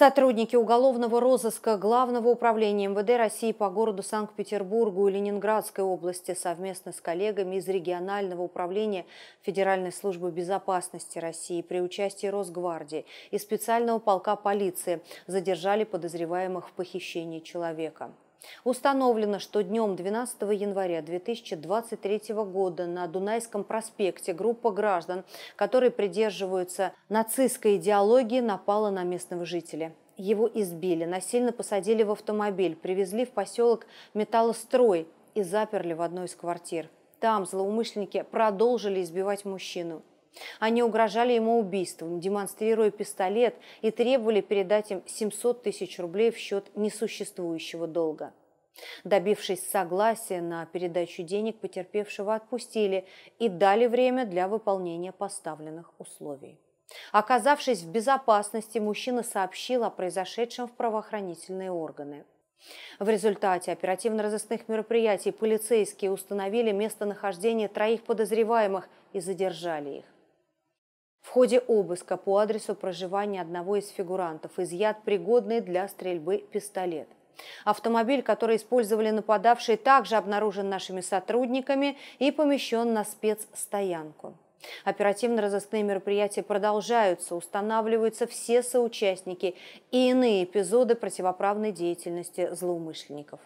Сотрудники уголовного розыска Главного управления МВД России по городу Санкт-Петербургу и Ленинградской области совместно с коллегами из регионального управления Федеральной службы безопасности России при участии Росгвардии и специального полка полиции задержали подозреваемых в похищении человека. Установлено, что днем 12 января 2023 года на Дунайском проспекте группа граждан, которые придерживаются нацистской идеологии, напала на местного жителя. Его избили, насильно посадили в автомобиль, привезли в поселок Металлострой и заперли в одной из квартир. Там злоумышленники продолжили избивать мужчину. Они угрожали ему убийством, демонстрируя пистолет и требовали передать им 700 тысяч рублей в счет несуществующего долга. Добившись согласия на передачу денег, потерпевшего отпустили и дали время для выполнения поставленных условий. Оказавшись в безопасности, мужчина сообщил о произошедшем в правоохранительные органы. В результате оперативно-розыскных мероприятий полицейские установили местонахождение троих подозреваемых и задержали их. В ходе обыска по адресу проживания одного из фигурантов изъят пригодный для стрельбы пистолет. Автомобиль, который использовали нападавшие, также обнаружен нашими сотрудниками и помещен на спецстоянку. Оперативно-розыскные мероприятия продолжаются, устанавливаются все соучастники и иные эпизоды противоправной деятельности злоумышленников.